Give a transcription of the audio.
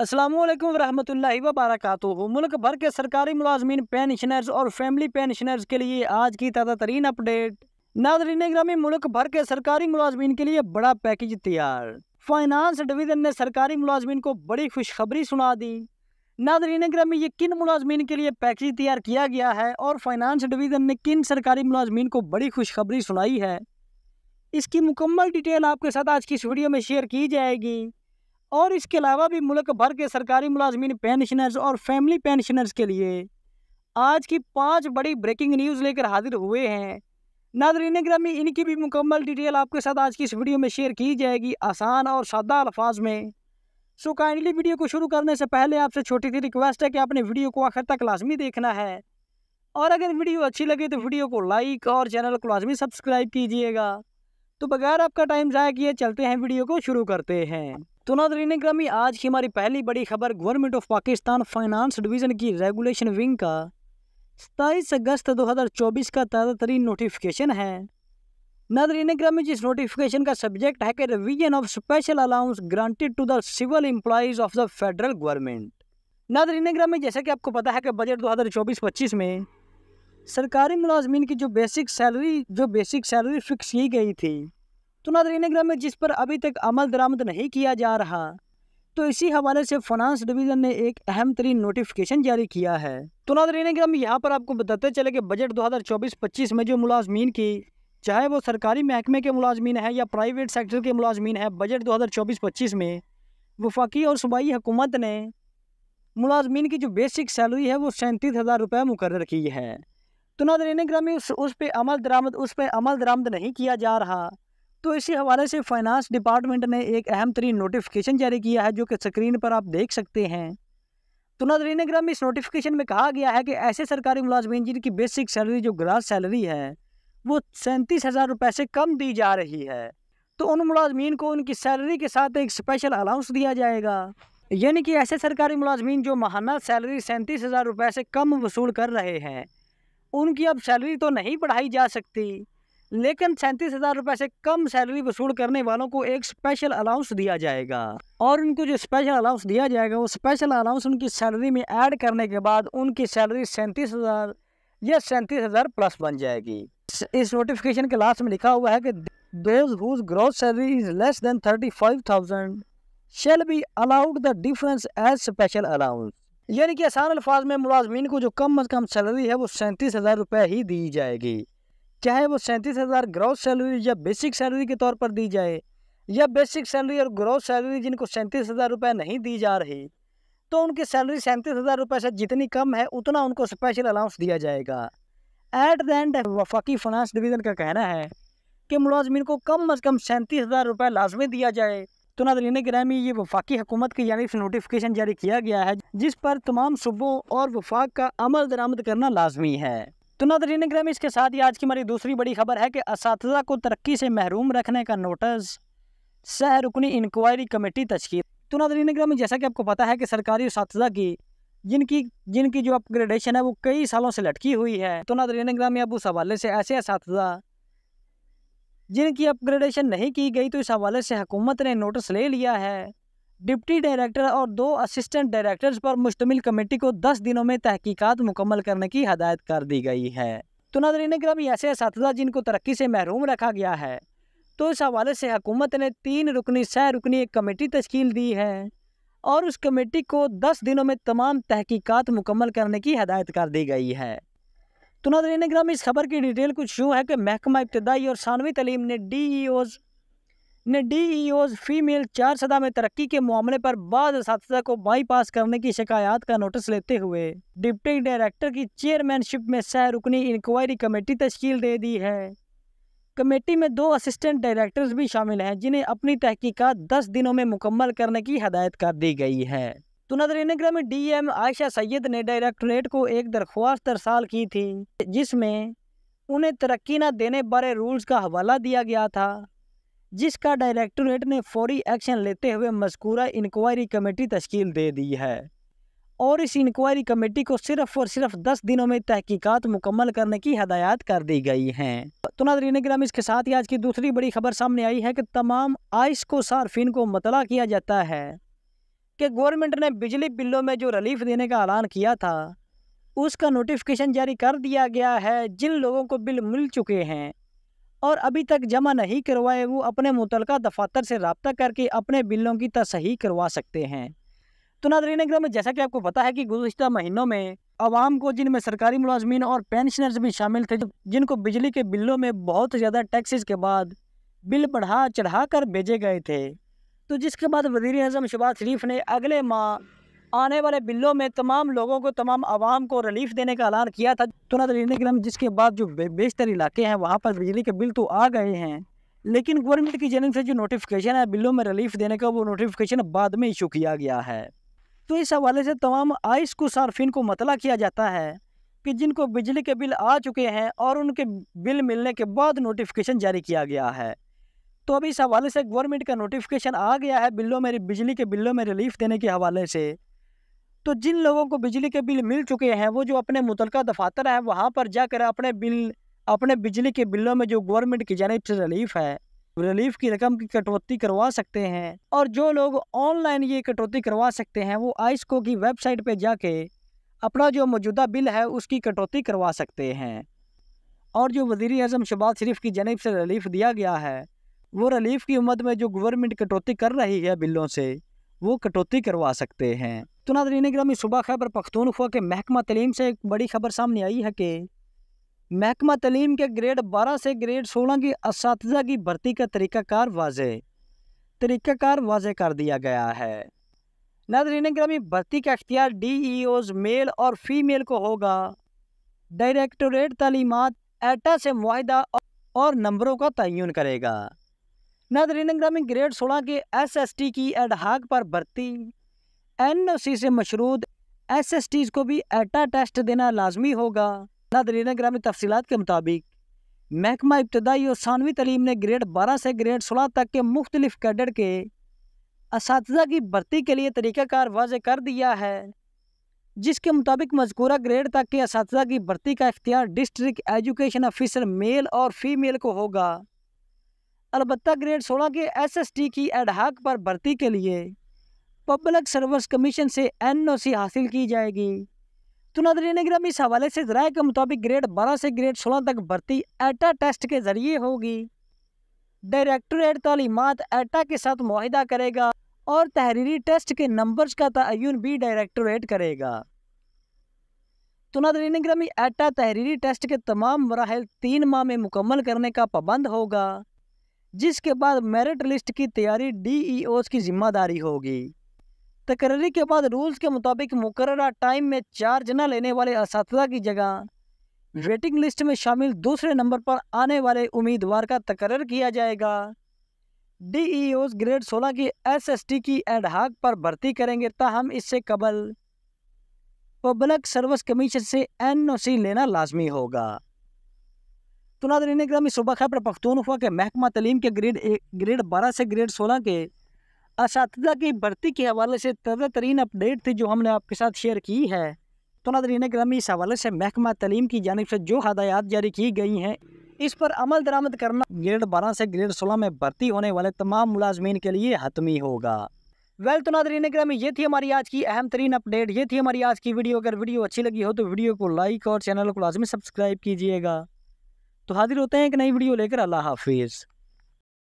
असलम ला वबरक मुल्क भर के सरकारी मुलाजमीन पेंशनर्स और फैमिली पेंशनर्स के लिए आज की ताज़ा तरीन अपडेट नादरीन ग्रामी मुल्क भर के सरकारी मुलाजमीन के लिए बड़ा पैकेज तैयार फाइनानस डिवीज़न ने सरकारी मुलाजमीन को बड़ी खुशखबरी सुना दी नादरीन ग्रामी ये किन मुलाजमीन के लिए पैकेज तैयार किया गया है और फाइनानस डिवीज़न ने किन सरकारी मुलाजमीन को बड़ी खुशखबरी सुनाई है इसकी मुकम्मल डिटेल आपके साथ आज की इस वीडियो में शेयर की जाएगी और इसके अलावा भी मुल्क भर के सरकारी मुलाजमीन पेंशनर्स और फैमिली पेंशनर्स के लिए आज की पांच बड़ी ब्रेकिंग न्यूज़ लेकर हाजिर हुए हैं नादरीन ग्रामी इनकी भी मुकम्मल डिटेल आपके साथ आज की इस वीडियो में शेयर की जाएगी आसान और सादा अल्फाज में सो काइंडली वीडियो को शुरू करने से पहले आपसे छोटी सी रिक्वेस्ट है कि आपने वीडियो को आखिर तक लाजमी देखना है और अगर वीडियो अच्छी लगे तो वीडियो को लाइक और चैनल को लाजमी सब्सक्राइब कीजिएगा तो बगैर आपका टाइम ज़ाया किए चलते हैं वीडियो को शुरू करते हैं तो नादरीन ग्रामी आज की हमारी पहली बड़ी खबर government of Pakistan finance division की रेगुलेशन विंग का सताईस अगस्त 2024 का ताज़ा तरीन नोटिफिकेशन है नादरीन ग्रामी जिस नोटिफिकेशन का सब्जेक्ट है कि revision of special allowance granted to the civil employees of the federal government नादरीन ग्रामी जैसा कि आपको पता है कि बजट चौबीस पच्चीस में सरकारी मुलाजमीन की जो बेसिक सैलरी जो बेसिक सैलरी फिक्स की गई थी तो नादरीन ग्राम में जिस पर अभी तक अमल दरामद नहीं किया जा रहा तो इसी हवाले से फाइनेंस डिवीज़न ने एक अहम तरीन नोटिफिकेशन जारी किया है तो नादरीन ग्राम यहाँ पर आपको बताते चले कि बजट चौबीस पच्चीस में जो मुलाजमीन की चाहे वो सरकारी महकमे के मुलाजमीन है या प्राइवेट सेक्टर के मुलाजमीन है बजट चौबीस पच्चीस में वफाकी और सूबाई हुकूमत ने मुलाजमीन की जो बेसिक सैलरी है वो सैंतीस हज़ार रुपये मुकर की है तो नादरीन में उस उस पर अमल दरामद उस पर अमल दरामद नहीं किया जा रहा तो इसी हवाले से फाइनेंस डिपार्टमेंट ने एक अहम तरीन नोटिफिकेशन जारी किया है जो कि स्क्रीन पर आप देख सकते हैं तो नादरीन ग्राम इस नोटिफिकेशन में कहा गया है कि ऐसे सरकारी मुलाजमन जिनकी बेसिक सैलरी जो ग्रास सैलरी है वो सैंतीस हज़ार रुपये से कम दी जा रही है तो उन मुलाजमीन को उनकी सैलरी के साथ एक स्पेशल अलाउंस दिया जाएगा यानी कि ऐसे सरकारी मुलाजमीन जो माहाना सैलरी सैंतीस हज़ार रुपये से कम वसूल कर रहे हैं उनकी अब सैलरी तो नहीं बढ़ाई जा सकती लेकिन सैंतीस हज़ार रुपए से कम सैलरी वसूल करने वालों को एक स्पेशल अलाउंस दिया जाएगा और उनको जो स्पेशल अलाउंस दिया जाएगा वो स्पेशल अलाउंस उनकी सैलरी में ऐड करने के बाद उनकी सैलरी सैंतीस हज़ार या सैंतीस हज़ार प्लस बन जाएगी इस नोटिफिकेशन के लास्ट में लिखा हुआ है कि gross salary is less than thirty five thousand shall be allowed the difference as special allowance यानी कि आसान अल्फाज में मुलाजमीन को जो कम अज़ कम सैलरी है वो सैंतीस हज़ार रुपए ही दी जाएगी चाहे वो सैंतीस हज़ार ग्रॉस सैलरी या बेसिक सैलरी के तौर पर दी जाए या बेसिक सैलरी और ग्रॉस सैलरी जिनको सैंतीस हज़ार रुपये नहीं दी जा रही तो उनकी सैलरी सैंतीस हज़ार रुपये से जितनी कम है उतना उनको स्पेशल अलाउंस दिया जाएगा एट द एंड वफाकी फाइनेंस डिवीज़न का कहना है कि मुलाजमीन को कम अज़ कम सैंतीस हज़ार रुपये लाजमी दिया जाए तो नादरीन ग्रामी ये वफाकी हुकूमत की यानी नोटिफिकेशन जारी किया गया है जिस पर तमाम सूबों और वफाक का अमल दरामद करना लाजमी है तो नदर ग्रह इसके साथ ही आज की हमारी दूसरी बड़ी खबर है कि इस को तरक्की से महरूम रखने का नोटिस सह रुकनी इंक्वायरी कमेटी तशकील तो नदर ग्रह जैसा कि आपको पता है कि सरकारी इस की जिनकी जिनकी जो अपग्रेडेशन है वो कई सालों से लटकी हुई है तो नदर इनग्राम अब उस हवाले से ऐसे इस जिनकी अपग्रेडेशन नहीं की गई तो इस हवाले से हुकूमत ने नोटिस ले लिया है डिप्टी डायरेक्टर और दो असिस्टेंट डायरेक्टर्स पर मुश्तमिल कमेटी को दस दिनों में तहकीकात मुकम्मल करने की हदायत कर दी गई है तो नादरीन ग्राम ऐसे इस जिनको तरक्की से महरूम रखा गया है तो इस हवाले से हुकूमत ने तीन रुकनी सह रुकनी एक कमेटी तश्ील दी है और उस कमेटी को दस दिनों में तमाम तहकीकत मुकम्मल करने की हदायत कर दी गई है तो नादरीन ग्राम इस खबर की डिटेल कुछ यूँ है कि महकमा इब्तदाई और सानवी तलीम ने डी ई ओज़ ने डीईओज फीमेल e चार सदा में तरक्की के मामले पर बाद को बाईपास करने की शिकायत का नोटिस लेते हुए डिप्टी डायरेक्टर की चेयरमैनशिप में सह रुकनी इंक्वायरी कमेटी तश्कील दे दी है कमेटी में दो असिस्टेंट डायरेक्टर्स भी शामिल हैं जिन्हें अपनी तहकीकात दस दिनों में मुकम्मल करने की हदायत कर दी गई है तो नदरीन में एम आयशा सैयद ने डायरेक्टोरेट को एक दरख्वास्त दरसाल की थी जिसमें उन्हें तरक्की न देने बारे रूल्स का हवाला दिया गया था जिसका डायरेक्टोरेट ने फौरी एक्शन लेते हुए मस्कूरा इंक्वायरी कमेटी तश्कील दे दी है और इस इंक्वायरी कमेटी को सिर्फ और सिर्फ दस दिनों में तहकीकात मुकम्मल करने की हदायत कर दी गई हैं तो नादरीन ग्राम इसके साथ ही आज की दूसरी बड़ी खबर सामने आई है कि तमाम आइस को सार्फिन को मतला किया जाता है कि गवर्नमेंट ने बिजली बिलों में जो रिलीफ देने का ऐलान किया था उसका नोटिफिकेशन जारी कर दिया गया है जिन लोगों को बिल मिल चुके हैं और अभी तक जमा नहीं करवाए वो अपने मुतलका दफातर से रबता करके अपने बिलों की तसही करवा सकते हैं तो नादरीन एकदम जैसा कि आपको पता है कि गुजशत महीनों में आवाम को जिनमें सरकारी मुलाजमन और पेंशनर्स भी शामिल थे जिनको बिजली के बिलों में बहुत ज़्यादा टैक्सेस के बाद बिल बढ़ा चढ़ा कर भेजे गए थे तो जिसके बाद वजीर अजम शबाज शरीफ ने अगले माह आने वाले बिलों में तमाम लोगों को तमाम आवाम को रिलीफ देने का ऐलान किया था तो लेने के जिसके बाद जो बेशतर इलाके हैं वहाँ पर बिजली के बिल तो आ गए हैं लेकिन गवर्नमेंट की जनब से जो नोटिफिकेशन है बिलों में रिलीफ देने का वो नोटिफिकेशन बाद में इशू किया गया है तो इस हवाले से तमाम आइस को सार्फिन को मतला किया जाता है कि जिनको बिजली के बिल आ चुके हैं और उनके बिल मिलने के बाद नोटिफिकेशन जारी किया गया है तो अभी इस हवाले से गवर्नमेंट का नोटिफिकेशन आ गया है बिलों में बिजली के बिलों में रिलीफ देने के हवाले से तो जिन लोगों को बिजली के बिल मिल चुके हैं वो जो अपने मुतलका दफातर है वहाँ पर जाकर अपने बिल अपने बिजली के बिलों में जो गवर्नमेंट की से रिलीफ है रिलीफ की रकम की कटौती करवा सकते हैं और जो लोग ऑनलाइन ये कटौती करवा सकते हैं वो आइसको की वेबसाइट पर जाके अपना जो मौजूदा बिल है उसकी कटौती करवा सकते हैं और जो वजीर अजम शबाज शरीफ की जानब से रिलीफ दिया गया है वो रिलीफ की उम्मत में जो गवर्नमेंट कटौती कर रही है बिलों से वो कटौती करवा सकते हैं पख्तूना ग्रामी सुबह खैबर पख्तूनख्वा के महकमा तलीम से एक बड़ी खबर सामने आई है कि महकमा तलीम के ग्रेड बारह से ग्रेड सोलह की इस की भर्ती का तरीक़ाकार वाज तरीक़ाकार वाज कर दिया गया है नादरीन ग्रामी भर्ती का अख्तियार डी ई e ओज मेल और फीमेल को होगा डायरेक्टोरेट तलीमत एटा से माहिदा और नंबरों का तयन करेगा नादरीन ग्रामी ग्रेड सोलह के एस एस टी की एडहाक पर भर्ती एन से मशरूद एस एस टीज़ को भी एटा टेस्ट देना लाजमी होगा नादरीन में तफसीत के मुताबिक महकमा इब्तदाई और सानवी तलीम ने ग्रेड बारह से ग्रेड सोलह तक के मुख्तलिफ कैडर के इस की भर्ती के लिए तरीक़ाकार वाज कर दिया है जिसके मुताबिक मजकूरा ग्रेड तक के इस की भर्ती का इख्तियार डिस्ट्रिक्ट एजुकेशन ऑफिसर मेल और फीमेल को होगा अलबत् ग्रेड सोलह के एस एस टी की एडहाक पर भर्ती के लिए पब्लिक सर्विस कमीशन से सी हासिल की जाएगी तो नादरीन ग्राम इस हवाले से जराए के मुताबिक ग्रेड 12 से ग्रेड 16 तक भर्ती एटा टेस्ट के ज़रिए होगी डायरेक्टोरेट तालीमत तो एटा के साथ माहिदा करेगा और तहरीरी टेस्ट के नंबर्स का तयन भी डायरेक्टोरेट करेगा तो नादरीन ग्रामी एटा तहरीरी टेस्ट के तमाम मराहल तीन माह में मुकम्मल करने का पाबंद होगा जिसके बाद मेरिट लिस्ट की तैयारी डी ई की जिम्मेदारी होगी तकर्री के बाद रूल्स के मुताबिक मुकर टाइम में चार्ज न लेने वाले इस की जगह वेटिंग लिस्ट में शामिल दूसरे नंबर पर आने वाले उम्मीदवार का तकरर किया जाएगा डी ई ओज ग्रेड 16 की एस एस टी की एडहाक पर भर्ती करेंगे ताहम इससे कबल पब्लिक सर्विस कमीशन से एन ओ सी लेना लाजमी होगा तो नादरीन ग्रामी सुबह खबर हुआ के महकमा तलीम के ग्रेड ए, ग्रेड बारह से ग्रेड सोलह के इस की भर्ती के हवाले से ताज़ा तरीन अपडेट थी जो हमने आपके साथ शेयर की है तो नादरीन ग्रामी इस हवाले से महकमा तलीम की जानब से जो हदायत जारी की गई हैं इस पर अमल दरामद करना ग्रेड बारह से ग्रेड सोलह में भर्ती होने वाले तमाम मुलाजमीन के लिए हतमी होगा वेल तो नादरीन ग्रामी ये थी हमारी आज की अहम तरीन अपडेट ये थी हमारी आज की वीडियो अगर वीडियो अच्छी लगी हो तो वीडियो को लाइक और चैनल को लाजमी सब्सक्राइब कीजिएगा तो हाजिर होते हैं एक नई वीडियो लेकर अल्लाह हाफिज़